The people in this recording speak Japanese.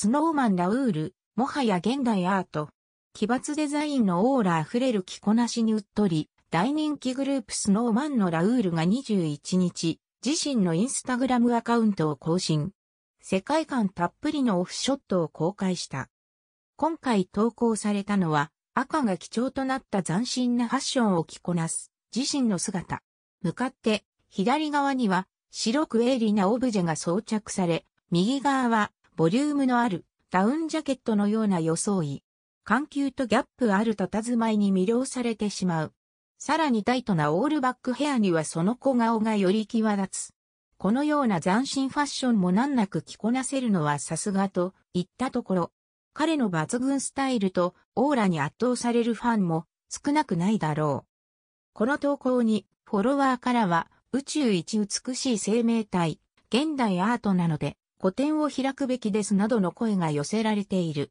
スノーマンラウール、もはや現代アート。奇抜デザインのオーラ溢れる着こなしにうっとり、大人気グループスノーマンのラウールが21日、自身のインスタグラムアカウントを更新。世界観たっぷりのオフショットを公開した。今回投稿されたのは、赤が基調となった斬新なファッションを着こなす、自身の姿。向かって、左側には、白く鋭利なオブジェが装着され、右側は、ボリュームのあるダウンジャケットのような装い。緩急とギャップある佇まいに魅了されてしまう。さらにタイトなオールバックヘアにはその小顔がより際立つ。このような斬新ファッションも難なく着こなせるのはさすがと言ったところ。彼の抜群スタイルとオーラに圧倒されるファンも少なくないだろう。この投稿にフォロワーからは宇宙一美しい生命体、現代アートなので個展を開くべきですなどの声が寄せられている。